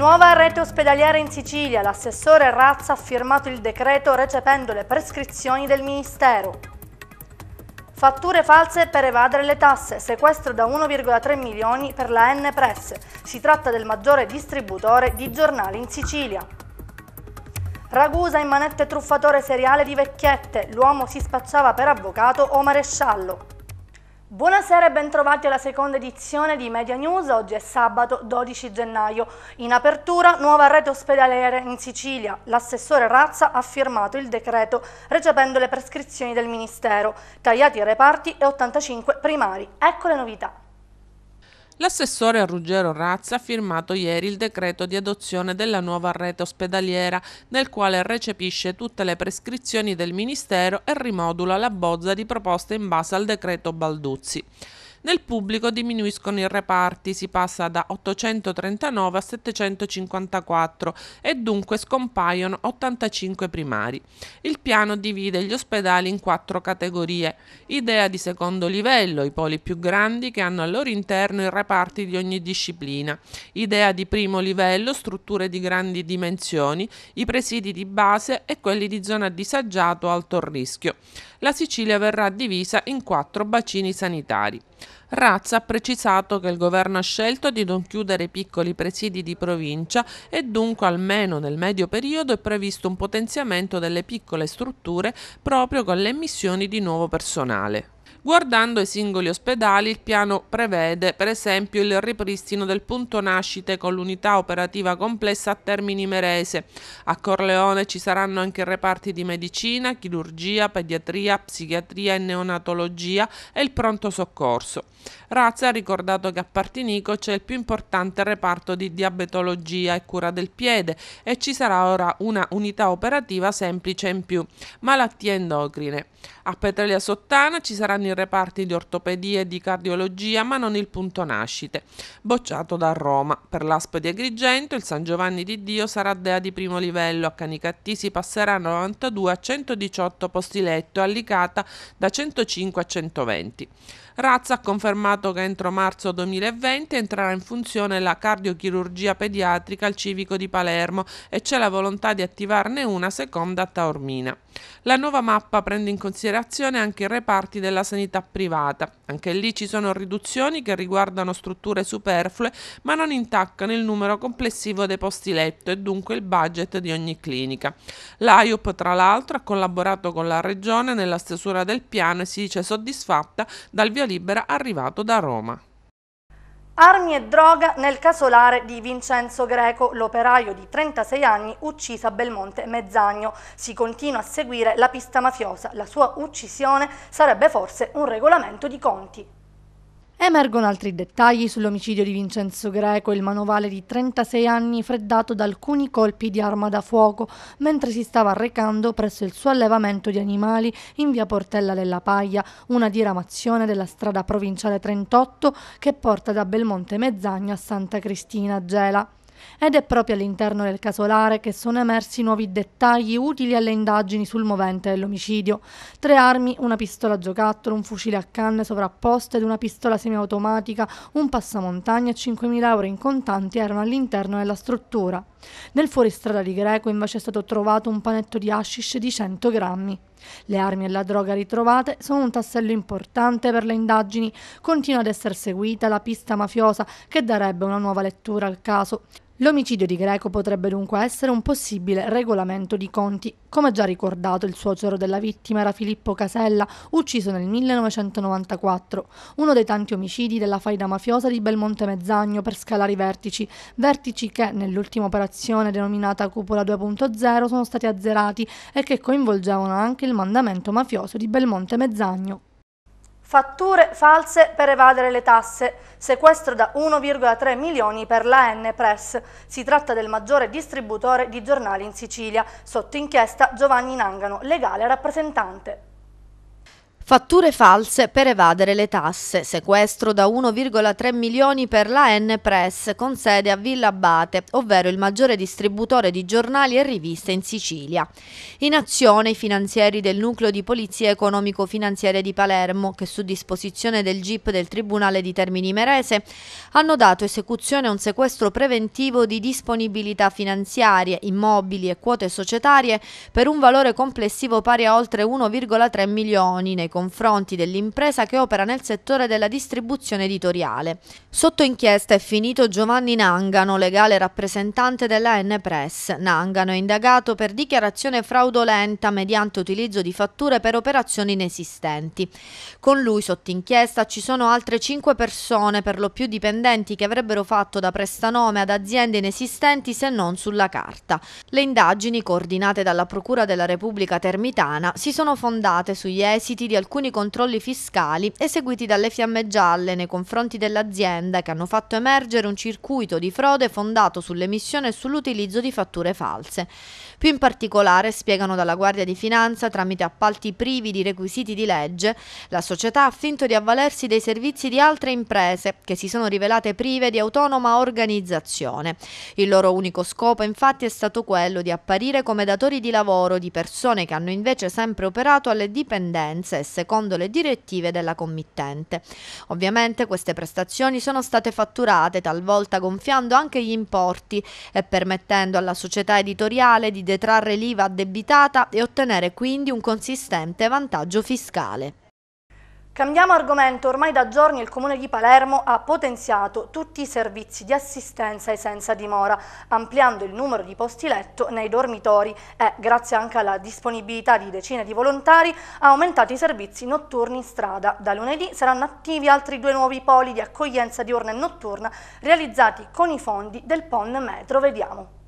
nuova rete ospedaliera in Sicilia, l'assessore Razza ha firmato il decreto recependo le prescrizioni del Ministero. Fatture false per evadere le tasse, sequestro da 1,3 milioni per la N-Press. Si tratta del maggiore distributore di giornali in Sicilia. Ragusa in manette truffatore seriale di vecchiette, l'uomo si spacciava per avvocato o maresciallo. Buonasera e bentrovati alla seconda edizione di Media News, oggi è sabato 12 gennaio. In apertura, nuova rete ospedaliera in Sicilia. L'assessore Razza ha firmato il decreto recependo le prescrizioni del Ministero, tagliati i reparti e 85 primari. Ecco le novità. L'assessore Ruggero Razza ha firmato ieri il decreto di adozione della nuova rete ospedaliera, nel quale recepisce tutte le prescrizioni del Ministero e rimodula la bozza di proposte in base al decreto Balduzzi. Nel pubblico diminuiscono i reparti, si passa da 839 a 754 e dunque scompaiono 85 primari. Il piano divide gli ospedali in quattro categorie. Idea di secondo livello, i poli più grandi che hanno al loro interno i reparti di ogni disciplina. Idea di primo livello, strutture di grandi dimensioni, i presidi di base e quelli di zona disagiato alto rischio. La Sicilia verrà divisa in quattro bacini sanitari. Razza ha precisato che il governo ha scelto di non chiudere i piccoli presidi di provincia e dunque almeno nel medio periodo è previsto un potenziamento delle piccole strutture proprio con le emissioni di nuovo personale. Guardando i singoli ospedali, il piano prevede per esempio il ripristino del punto nascite con l'unità operativa complessa a Termini Merese. A Corleone ci saranno anche reparti di medicina, chirurgia, pediatria, psichiatria e neonatologia e il pronto soccorso. Razza ha ricordato che a Partinico c'è il più importante reparto di diabetologia e cura del piede e ci sarà ora una unità operativa semplice in più, malattie endocrine. A Petrelia Sottana ci saranno i reparti di ortopedia e di cardiologia, ma non il punto nascite, bocciato da Roma. Per l'Asp di Agrigento il San Giovanni di Dio sarà dea di primo livello, a Canicattì si passerà 92 a 118 posti letto, allicata da 105 a 120. Razza ha confermato che entro marzo 2020 entrerà in funzione la cardiochirurgia pediatrica al civico di Palermo e c'è la volontà di attivarne una seconda a Taormina. La nuova mappa prende in considerazione anche i reparti della sanità privata. Anche lì ci sono riduzioni che riguardano strutture superflue ma non intaccano il numero complessivo dei posti letto e dunque il budget di ogni clinica. L'AIUP tra l'altro ha collaborato con la Regione nella stesura del piano e si dice soddisfatta dal via libera arrivato da Roma. Armi e droga nel casolare di Vincenzo Greco, l'operaio di 36 anni ucciso a Belmonte Mezzagno. Si continua a seguire la pista mafiosa. La sua uccisione sarebbe forse un regolamento di conti. Emergono altri dettagli sull'omicidio di Vincenzo Greco, il manovale di 36 anni freddato da alcuni colpi di arma da fuoco mentre si stava recando presso il suo allevamento di animali in via Portella della Paglia, una diramazione della strada provinciale 38 che porta da Belmonte Mezzagna a Santa Cristina Gela. Ed è proprio all'interno del casolare che sono emersi nuovi dettagli utili alle indagini sul movente dell'omicidio. Tre armi, una pistola a giocattolo, un fucile a canne sovrapposte ed una pistola semiautomatica, un passamontagna e 5.000 euro in contanti erano all'interno della struttura. Nel fuoristrada di Greco invece è stato trovato un panetto di hashish di 100 grammi. Le armi e la droga ritrovate sono un tassello importante per le indagini. Continua ad essere seguita la pista mafiosa che darebbe una nuova lettura al caso. L'omicidio di Greco potrebbe dunque essere un possibile regolamento di conti. Come già ricordato, il suocero della vittima era Filippo Casella, ucciso nel 1994, uno dei tanti omicidi della faida mafiosa di Belmonte Mezzagno per scalare i vertici, vertici che nell'ultima operazione operazione denominata Cupola 2.0 sono stati azzerati e che coinvolgevano anche il mandamento mafioso di Belmonte Mezzagno. Fatture false per evadere le tasse. Sequestro da 1,3 milioni per la N Press. Si tratta del maggiore distributore di giornali in Sicilia. Sotto inchiesta Giovanni Nangano, legale rappresentante. Fatture false per evadere le tasse, sequestro da 1,3 milioni per la N Press con sede a Villa Abate, ovvero il maggiore distributore di giornali e riviste in Sicilia. In azione i finanzieri del nucleo di polizia economico-finanziaria di Palermo che su disposizione del GIP del Tribunale di Termini Merese hanno dato esecuzione a un sequestro preventivo di disponibilità finanziarie, immobili e quote societarie per un valore complessivo pari a oltre 1,3 milioni nei confronti confronti dell'impresa che opera nel settore della distribuzione editoriale. Sotto inchiesta è finito Giovanni Nangano, legale rappresentante della N-Press. Nangano è indagato per dichiarazione fraudolenta mediante utilizzo di fatture per operazioni inesistenti. Con lui sotto inchiesta ci sono altre cinque persone, per lo più dipendenti, che avrebbero fatto da prestanome ad aziende inesistenti se non sulla carta. Le indagini, coordinate dalla Procura della Repubblica Termitana, si sono fondate sugli esiti di alcuni alcuni controlli fiscali eseguiti dalle fiamme gialle nei confronti dell'azienda che hanno fatto emergere un circuito di frode fondato sull'emissione e sull'utilizzo di fatture false. Più in particolare, spiegano dalla Guardia di Finanza, tramite appalti privi di requisiti di legge, la società ha finto di avvalersi dei servizi di altre imprese che si sono rivelate prive di autonoma organizzazione. Il loro unico scopo infatti è stato quello di apparire come datori di lavoro di persone che hanno invece sempre operato alle dipendenze e secondo le direttive della committente. Ovviamente queste prestazioni sono state fatturate, talvolta gonfiando anche gli importi e permettendo alla società editoriale di detrarre l'IVA addebitata e ottenere quindi un consistente vantaggio fiscale. Cambiamo argomento, ormai da giorni il Comune di Palermo ha potenziato tutti i servizi di assistenza e senza dimora, ampliando il numero di posti letto nei dormitori e, grazie anche alla disponibilità di decine di volontari, ha aumentato i servizi notturni in strada. Da lunedì saranno attivi altri due nuovi poli di accoglienza diurna e notturna realizzati con i fondi del PON Metro. Vediamo.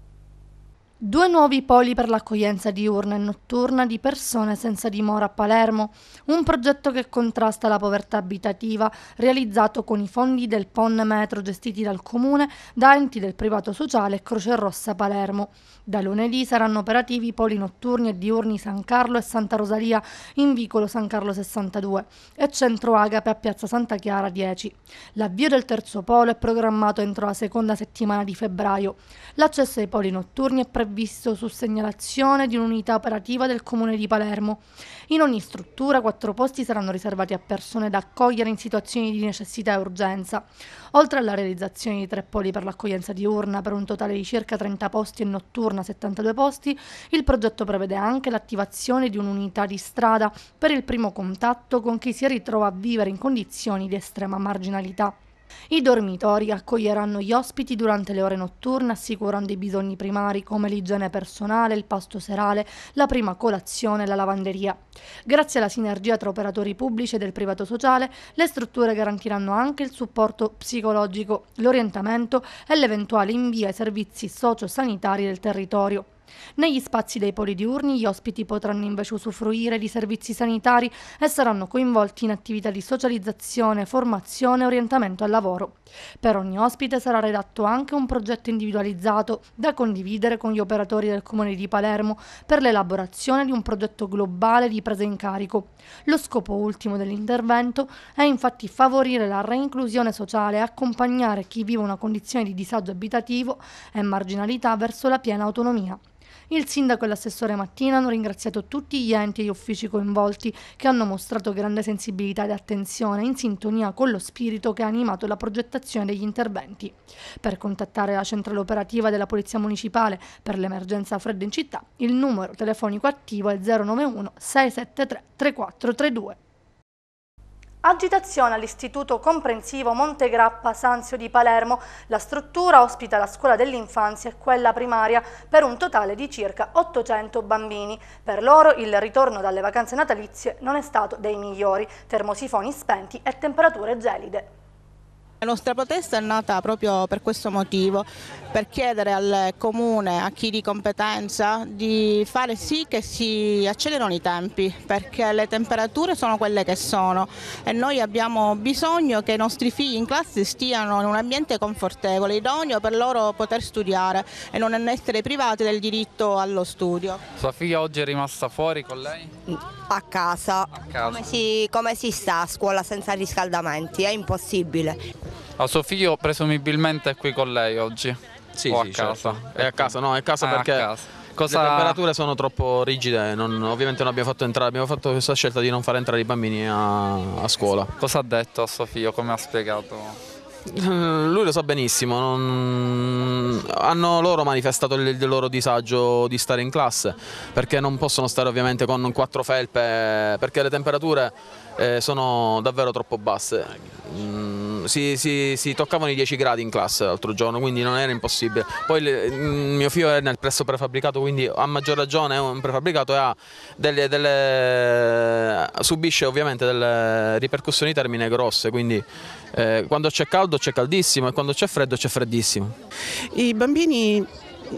Due nuovi poli per l'accoglienza diurna e notturna di persone senza dimora a Palermo, un progetto che contrasta la povertà abitativa, realizzato con i fondi del PON Metro gestiti dal Comune, da enti del privato sociale e Croce Rossa Palermo. Da lunedì saranno operativi i poli notturni e diurni San Carlo e Santa Rosalia in vicolo San Carlo 62 e Centro Agape a Piazza Santa Chiara 10. L'avvio del terzo polo è programmato entro la seconda settimana di febbraio. L'accesso ai poli notturni è previsto visto su segnalazione di un'unità operativa del comune di Palermo. In ogni struttura quattro posti saranno riservati a persone da accogliere in situazioni di necessità e urgenza, oltre alla realizzazione di tre poli per l'accoglienza diurna per un totale di circa 30 posti e notturna 72 posti, il progetto prevede anche l'attivazione di un'unità di strada per il primo contatto con chi si ritrova a vivere in condizioni di estrema marginalità. I dormitori accoglieranno gli ospiti durante le ore notturne assicurando i bisogni primari come l'igiene personale, il pasto serale, la prima colazione e la lavanderia. Grazie alla sinergia tra operatori pubblici e del privato sociale, le strutture garantiranno anche il supporto psicologico, l'orientamento e l'eventuale invio ai servizi sociosanitari del territorio. Negli spazi dei poli diurni gli ospiti potranno invece usufruire di servizi sanitari e saranno coinvolti in attività di socializzazione, formazione e orientamento al lavoro. Per ogni ospite sarà redatto anche un progetto individualizzato da condividere con gli operatori del Comune di Palermo per l'elaborazione di un progetto globale di presa in carico. Lo scopo ultimo dell'intervento è infatti favorire la reinclusione sociale e accompagnare chi vive una condizione di disagio abitativo e marginalità verso la piena autonomia. Il sindaco e l'assessore Mattina hanno ringraziato tutti gli enti e gli uffici coinvolti che hanno mostrato grande sensibilità ed attenzione in sintonia con lo spirito che ha animato la progettazione degli interventi. Per contattare la centrale operativa della Polizia Municipale per l'emergenza fredda in città, il numero telefonico attivo è 091 673 3432. Agitazione all'Istituto Comprensivo Montegrappa Sanzio di Palermo. La struttura ospita la scuola dell'infanzia e quella primaria per un totale di circa 800 bambini. Per loro il ritorno dalle vacanze natalizie non è stato dei migliori, termosifoni spenti e temperature gelide. La nostra protesta è nata proprio per questo motivo, per chiedere al Comune, a chi di competenza, di fare sì che si accelerino i tempi, perché le temperature sono quelle che sono e noi abbiamo bisogno che i nostri figli in classe stiano in un ambiente confortevole, idoneo per loro poter studiare e non essere privati del diritto allo studio. Sua figlia oggi è rimasta fuori con lei? A casa, a casa. Come, si, come si sta a scuola senza riscaldamenti? È impossibile. Ah, suo figlio presumibilmente è qui con lei oggi? Sì, o sì, a certo. casa? Certo. È a ecco. casa, no, è a casa ah, perché... A casa. Cosa... Le temperature sono troppo rigide, non, ovviamente non abbiamo fatto entrare, abbiamo fatto questa scelta di non far entrare i bambini a, a scuola. Cosa ha detto a suo figlio, come ha spiegato? Eh, lui lo sa benissimo, non... hanno loro manifestato il, il, loro disagio di stare in classe perché non possono stare ovviamente con quattro felpe perché le temperature eh, sono davvero troppo basse. Mm Ehm, si, si, si, toccavano i 10 gradi in classe l'altro giorno, quindi non era impossibile. Poi il mm, mio figlio è nel presso prefabbricato, quindi a maggior ragione è un prefabbricato e delle, delle, subisce ovviamente delle ripercussioni termine grosse, quindi eh, quando c'è caldo c'è caldissimo e quando c'è freddo c'è freddissimo. I bambini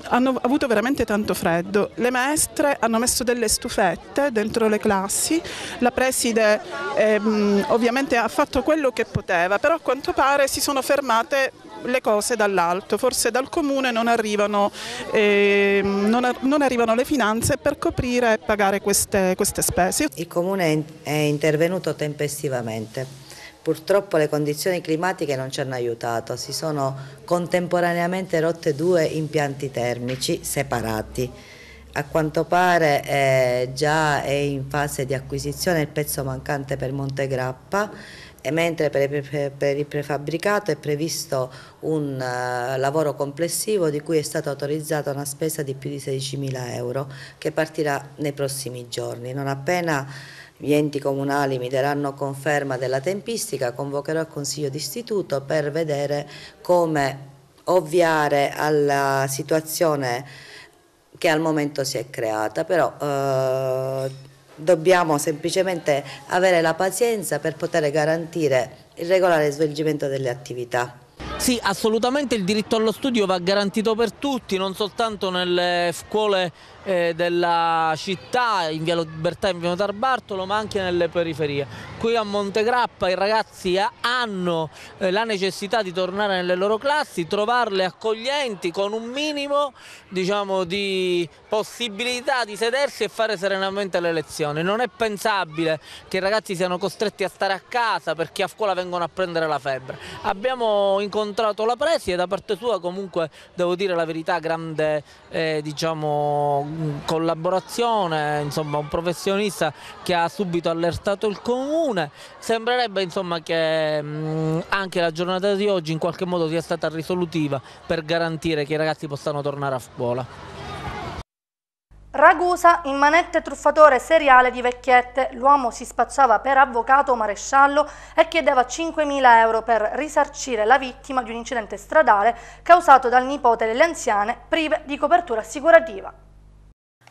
hanno avuto veramente tanto freddo. Le maestre hanno messo delle stufette dentro le classi, la preside ehm, ovviamente ha fatto quello che poteva, però a quanto pare si sono fermate le cose dall'alto, forse dal comune non arrivano, eh, non, non arrivano, le finanze per coprire e pagare queste, queste spese. Il comune è intervenuto tempestivamente Purtroppo le condizioni climatiche non ci hanno aiutato, si sono contemporaneamente rotte due impianti termici separati. A quanto pare eh, già è in fase di acquisizione il pezzo mancante per Montegrappa mentre per, il prefabbricato è previsto un eh, lavoro complessivo di cui è stata autorizzata una spesa di più di 16.000 euro che partirà nei prossimi giorni. Non appena gli enti comunali mi daranno conferma della tempistica, convocherò il Consiglio d'Istituto per vedere come ovviare alla situazione che al momento si è creata, però eh, dobbiamo semplicemente avere la pazienza per poter garantire il regolare svolgimento delle attività. Sì, assolutamente il diritto allo studio va garantito per tutti, non soltanto nelle scuole eh, della città, in via Libertà, in via Tarbartolo, ma anche nelle periferie. Qui a Montegrappa i ragazzi eh, hanno eh, la necessità di tornare nelle loro classi, trovarle accoglienti con un minimo diciamo, di possibilità di sedersi e fare serenamente le lezioni. Non è pensabile che i ragazzi siano costretti a stare a casa perché a scuola vengono a prendere la febbre. Abbiamo incontrato la Presi e da parte sua comunque devo dire la verità, grande eh, diciamo, collaborazione, insomma un professionista che ha subito allertato il comune, sembrerebbe insomma che mh, mm, anche la giornata di oggi in qualche modo sia stata risolutiva per garantire che i ragazzi possano tornare a scuola. Ragusa, immanente truffatore seriale di vecchiette. L'uomo si spacciava per avvocato maresciallo e chiedeva 5.000 euro per risarcire la vittima di un incidente stradale causato dal nipote delle anziane prive di copertura assicurativa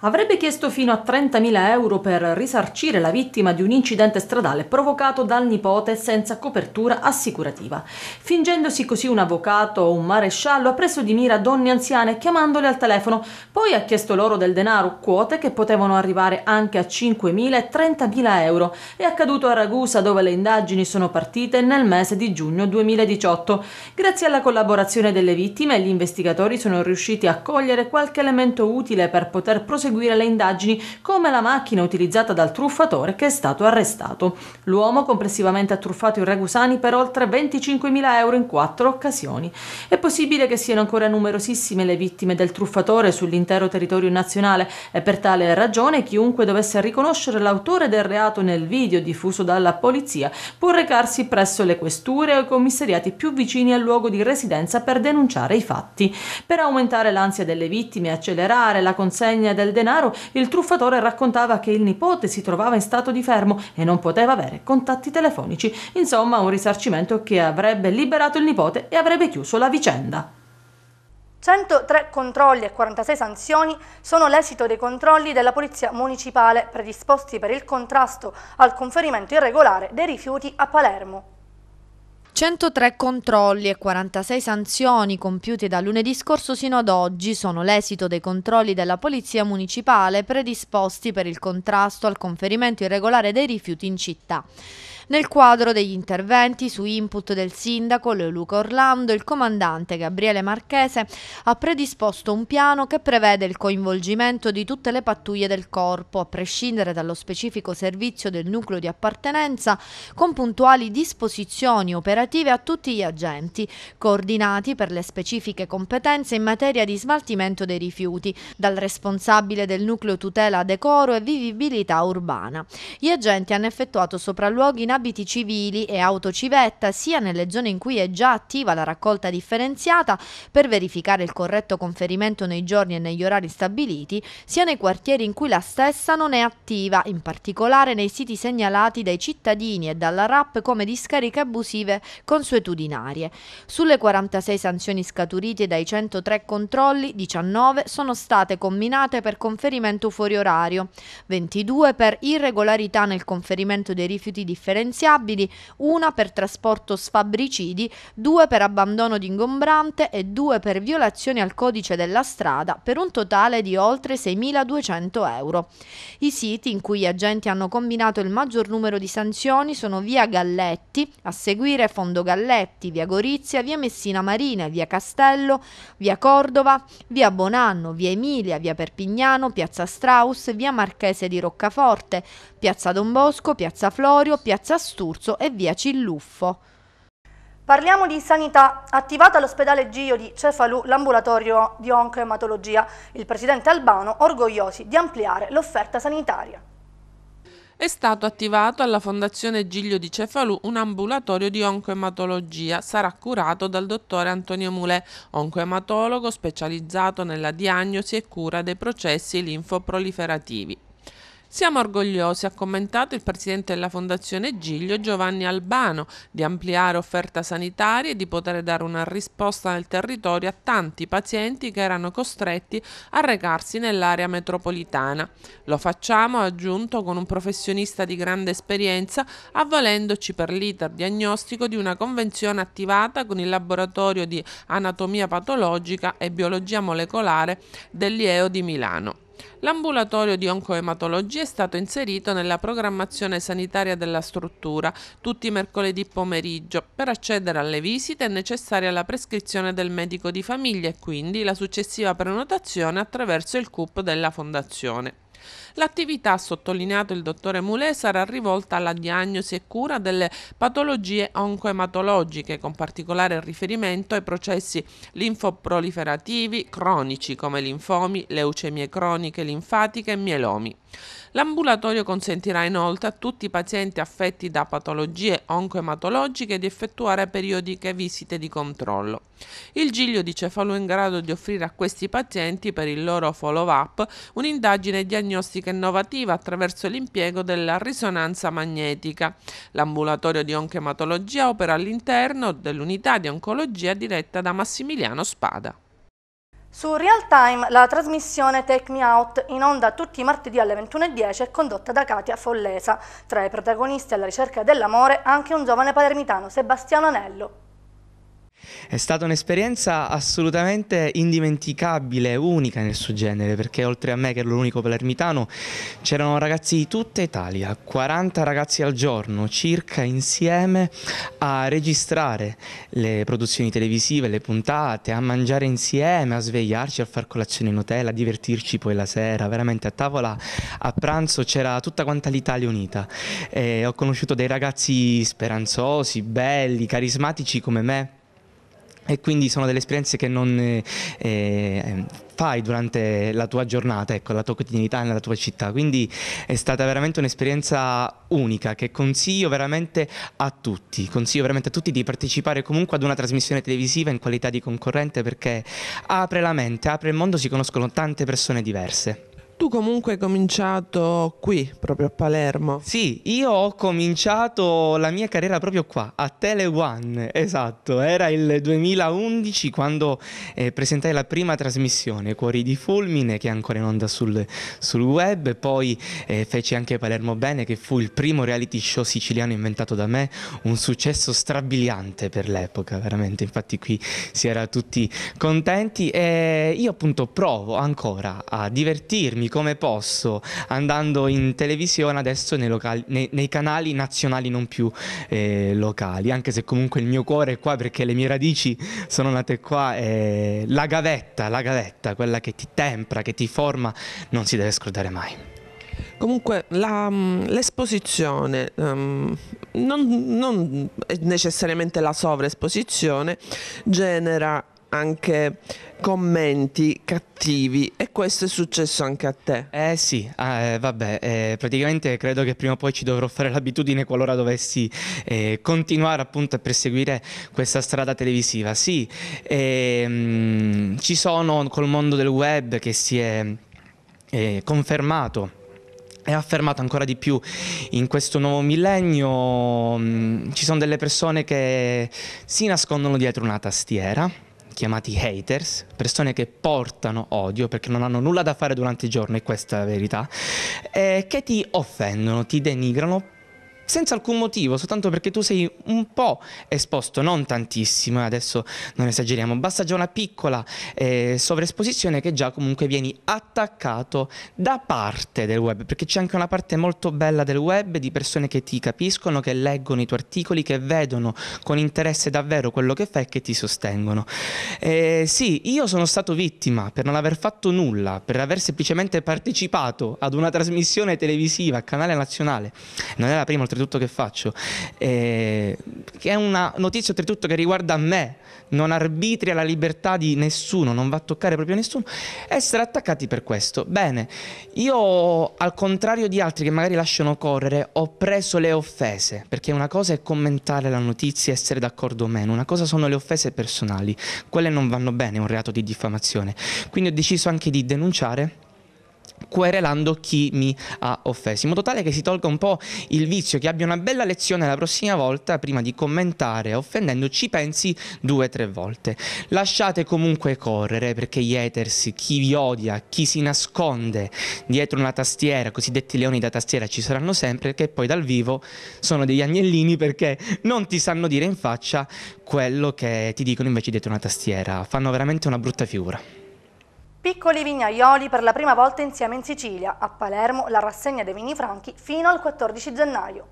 avrebbe chiesto fino a 30.000 euro per risarcire la vittima di un incidente stradale provocato dal nipote senza copertura assicurativa. Fingendosi così un avvocato o un maresciallo ha preso di mira donne anziane chiamandole al telefono, poi ha chiesto loro del denaro, quote che potevano arrivare anche a 5.000 e 30.000 euro. È accaduto a Ragusa dove le indagini sono partite nel mese di giugno 2018. Grazie alla collaborazione delle vittime gli investigatori sono riusciti a cogliere qualche elemento utile per poter proseguire proseguire le indagini come la macchina utilizzata dal truffatore che è stato arrestato. L'uomo complessivamente ha truffato i ragusani per oltre 25.000 euro in quattro occasioni. È possibile che siano ancora numerosissime le vittime del truffatore sull'intero territorio nazionale e per tale ragione chiunque dovesse riconoscere l'autore del reato nel video diffuso dalla polizia può recarsi presso le questure o i commissariati più vicini al luogo di residenza per denunciare i fatti. Per aumentare l'ansia delle vittime e accelerare la consegna del denaro denaro, il truffatore raccontava che il nipote si trovava in stato di fermo e non poteva avere contatti telefonici, insomma un risarcimento che avrebbe liberato il nipote e avrebbe chiuso la vicenda. 103 controlli e 46 sanzioni sono l'esito dei controlli della Polizia Municipale predisposti per il contrasto al conferimento irregolare dei rifiuti a Palermo. 103 controlli e 46 sanzioni compiuti da lunedì scorso sino ad oggi sono l'esito dei controlli della Polizia Municipale predisposti per il contrasto al conferimento irregolare dei rifiuti in città. Nel quadro degli interventi su input del sindaco Leoluca Orlando, il comandante Gabriele Marchese ha predisposto un piano che prevede il coinvolgimento di tutte le pattuglie del corpo, a prescindere dallo specifico servizio del nucleo di appartenenza, con puntuali disposizioni operative a tutti gli agenti, coordinati per le specifiche competenze in materia di smaltimento dei rifiuti, dal responsabile del nucleo tutela decoro e vivibilità urbana. Gli agenti hanno effettuato sopralluoghi in abitazione abiti civili e autocivetta sia nelle zone in cui è già attiva la raccolta differenziata per verificare il corretto conferimento nei giorni e negli orari stabiliti, sia nei quartieri in cui la stessa non è attiva, in particolare nei siti segnalati dai cittadini e dalla RAP come discariche abusive consuetudinarie. Sulle 46 sanzioni scaturite dai 103 controlli, 19 sono state comminate per conferimento fuori orario, 22 per irregolarità nel conferimento dei rifiuti differenziati differenziabili, una per trasporto sfabbricidi, due per abbandono di ingombrante e due per violazione al codice della strada, per un totale di oltre 6.200 euro. I siti in cui gli agenti hanno combinato il maggior numero di sanzioni sono via Galletti, a seguire Fondo Galletti, via Gorizia, via Messina Marina, via Castello, via Cordova, via Bonanno, via Emilia, via Perpignano, piazza Strauss, via Marchese di Roccaforte, piazza Don Bosco, piazza Florio, piazza Sasturzo e via Cilluffo. Parliamo di sanità. Attivato all'ospedale Gio di Cefalù l'ambulatorio di oncoematologia, il presidente Albano orgogliosi di ampliare l'offerta sanitaria. È stato attivato alla Fondazione Giglio di Cefalù un ambulatorio di oncoematologia. Sarà curato dal dottore Antonio Mulè, oncoematologo specializzato nella diagnosi e cura dei processi linfoproliferativi. Siamo orgogliosi, ha commentato il presidente della Fondazione Giglio Giovanni Albano, di ampliare offerta sanitaria e di poter dare una risposta nel territorio a tanti pazienti che erano costretti a recarsi nell'area metropolitana. Lo facciamo, ha aggiunto, con un professionista di grande esperienza, avvalendoci per l'iter diagnostico di una convenzione attivata con il laboratorio di anatomia patologica e biologia molecolare dell'IEO di Milano. L'ambulatorio di oncoematologia è stato inserito nella programmazione sanitaria della struttura tutti i mercoledì pomeriggio. Per accedere alle visite è necessaria la prescrizione del medico di famiglia e quindi la successiva prenotazione attraverso il CUP della Fondazione. L'attività, ha sottolineato il dottore Mulè, sarà rivolta alla diagnosi e cura delle patologie oncoematologiche, con particolare riferimento ai processi linfoproliferativi cronici come linfomi, leucemie croniche, linfatiche e mielomi. L'ambulatorio consentirà inoltre a tutti i pazienti affetti da patologie oncoematologiche di effettuare periodiche visite di controllo. Il Giglio di Cefalù è in grado di offrire a questi pazienti per il loro follow-up un'indagine diagnostica terapeutica innovativa attraverso l'impiego della risonanza magnetica. L'ambulatorio di onchematologia opera all'interno dell'unità di oncologia diretta da Massimiliano Spada. Su Real Time la trasmissione Take Me Out in onda tutti i martedì alle 21.10 è condotta da Katia Follesa. Tra i protagonisti alla ricerca dell'amore anche un giovane palermitano, Sebastiano Anello. È stata un'esperienza assolutamente indimenticabile, unica nel suo genere, perché oltre a me che ero l'unico palermitano c'erano ragazzi di tutta Italia, 40 ragazzi al giorno circa insieme a registrare le produzioni televisive, le puntate, a mangiare insieme, a svegliarci, a far colazione in hotel, a divertirci poi la sera, veramente a tavola a pranzo c'era tutta quanta l'Italia unita. E ho conosciuto dei ragazzi speranzosi, belli, carismatici come me e quindi sono delle esperienze che non eh, ehm, fai durante la tua giornata, ecco, la tua quotidianità nella tua città. Quindi è stata veramente un'esperienza unica che consiglio veramente a tutti, consiglio veramente a tutti di partecipare comunque ad una trasmissione televisiva in qualità di concorrente perché apre la mente, apre il mondo, si conoscono tante persone diverse tu comunque hai cominciato qui, proprio a Palermo. Sì, io ho cominciato la mia carriera proprio qua, a Tele One, esatto. Era il 2011 quando eh, presentai la prima trasmissione, Cuori di Fulmine, che è ancora in onda sul, sul web. Poi eh, feci anche Palermo Bene, che fu il primo reality show siciliano inventato da me. Un successo strabiliante per l'epoca, veramente. Infatti qui si era tutti contenti. E io appunto provo ancora a divertirmi come posso, andando in televisione adesso nei, locali, nei, nei canali nazionali non più eh, locali, anche se comunque il mio cuore è qua perché le mie radici sono nate qua, eh, la gavetta, la gavetta, quella che ti tempra, che ti forma, non si deve scordare mai. Comunque mm, l'esposizione um, non, non necessariamente la sovraesposizione genera anche commenti cattivi e questo è successo anche a te. Eh sì, ah, eh, vabbè, eh, praticamente credo che prima o poi ci dovrò fare l'abitudine qualora dovessi eh, continuare appunto a perseguire questa strada televisiva. Sì, ehm, ci sono col mondo del web che si è eh, confermato è affermato ancora di più in questo nuovo millennio. Mm, ci sono delle persone che si nascondono dietro una tastiera chiamati haters, persone che portano odio perché non hanno nulla da fare durante il giorno, e questa è la verità, eh, che ti offendono, ti denigrano senza alcun motivo, soltanto perché tu sei un po' esposto, non tantissimo, eh, adesso non esageriamo, basta già una piccola eh, sovraesposizione che già comunque vieni attaccato da parte del web, perché c'è anche una parte molto bella del web di persone che ti capiscono, che leggono i tuoi articoli, che vedono con interesse davvero quello che fai e che ti sostengono. Eh, sì, io sono stato vittima per non aver fatto nulla, per aver semplicemente partecipato ad una trasmissione televisiva, a canale nazionale, non è la prima oltretutto che faccio, eh, che è una notizia oltretutto che riguarda me, non arbitria la libertà di nessuno, non va a toccare proprio nessuno, essere attaccati per questo. Bene, io al contrario di altri che magari lasciano correre, ho preso le offese, perché una cosa è commentare la notizia, essere d'accordo o meno, una cosa sono le offese personali, quelle non vanno bene, è un reato di diffamazione. Quindi ho deciso anche di denunciare querelando chi mi ha offeso, in modo tale che si tolga un po' il vizio, che abbia una bella lezione la prossima volta, prima di commentare offendendo, ci pensi due o tre volte. Lasciate comunque correre, perché gli haters, chi vi odia, chi si nasconde dietro una tastiera, cosiddetti leoni da tastiera ci saranno sempre, che poi dal vivo sono degli agnellini perché non ti sanno dire in faccia quello che ti dicono invece dietro una tastiera, fanno veramente una brutta figura. Piccoli vignaioli per la prima volta insieme in Sicilia, a Palermo la rassegna dei vini franchi fino al 14 gennaio.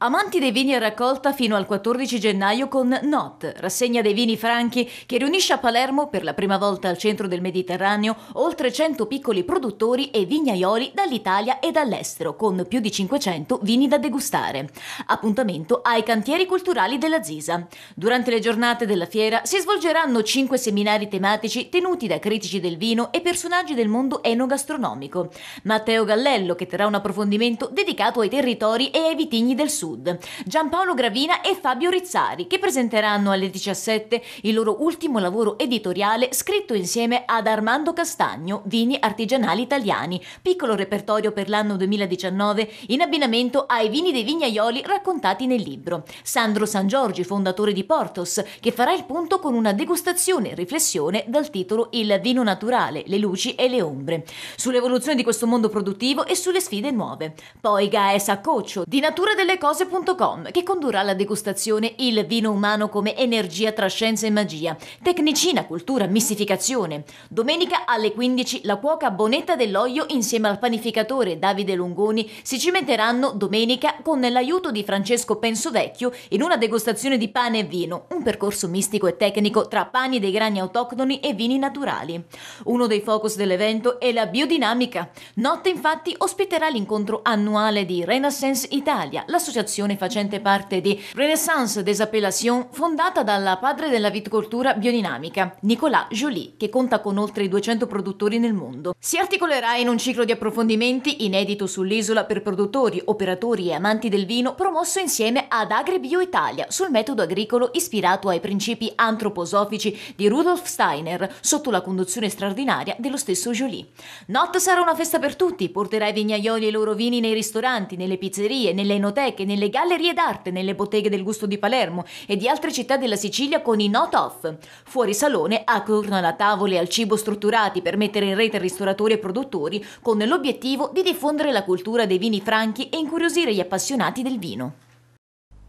Amanti dei vini a raccolta fino al 14 gennaio con NOT, rassegna dei vini franchi che riunisce a Palermo per la prima volta al centro del Mediterraneo oltre 100 piccoli produttori e vignaioli dall'Italia e dall'estero con più di 500 vini da degustare. Appuntamento ai cantieri culturali della Zisa. Durante le giornate della fiera si svolgeranno 5 seminari tematici tenuti da critici del vino e personaggi del mondo enogastronomico. Matteo Gallello che terrà un approfondimento dedicato ai territori e ai vitigni del sud Sud, Giampaolo Gravina e Fabio Rizzari, che presenteranno alle 17 il loro ultimo lavoro editoriale scritto insieme ad Armando Castagno, Vini Artigianali Italiani, piccolo repertorio per l'anno 2019 in abbinamento ai vini dei vignaioli raccontati nel libro. Sandro San Giorgi, fondatore di Portos, che farà il punto con una degustazione e riflessione dal titolo Il vino naturale, le luci e le ombre, sull'evoluzione di questo mondo produttivo e sulle sfide nuove. Poi Gaes Accoccio, di Natura delle cose cose.com che condurrà alla degustazione Il vino umano come energia tra scienza e magia, tecnicina, cultura, mistificazione. Domenica alle 15 la cuoca Bonetta dell'Oglio insieme al panificatore Davide Lungoni si cimenteranno domenica con l'aiuto di Francesco Pensovecchio in una degustazione di pane e vino, un percorso mistico e tecnico tra pani dei grani autoctoni e vini naturali. Uno dei focus dell'evento è la biodinamica. Notte infatti ospiterà l'incontro annuale di Renaissance Italia, l'associazione associazione facente parte di Renaissance des Appellations fondata dal padre della viticoltura biodinamica, Nicolas Joly, che conta con oltre 200 produttori nel mondo. Si articolerà in un ciclo di approfondimenti inedito sull'isola per produttori, operatori e amanti del vino promosso insieme ad AgriBio Italia sul metodo agricolo ispirato ai principi antroposofici di Rudolf Steiner sotto la conduzione straordinaria dello stesso Joly. Notte sarà una festa per tutti, porterà i vignaioli e i loro vini nei ristoranti, nelle pizzerie, nelle enoteche, nelle nelle gallerie d'arte, nelle botteghe del gusto di Palermo e di altre città della Sicilia con i not off. Fuori salone accorrono alla tavola e al cibo strutturati per mettere in rete ristoratori e produttori con l'obiettivo di diffondere la cultura dei vini franchi e incuriosire gli appassionati del vino.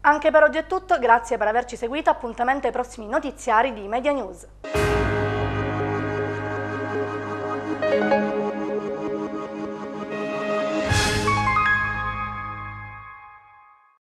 Anche per oggi è tutto, grazie per averci seguito, appuntamento ai prossimi notiziari di Media News.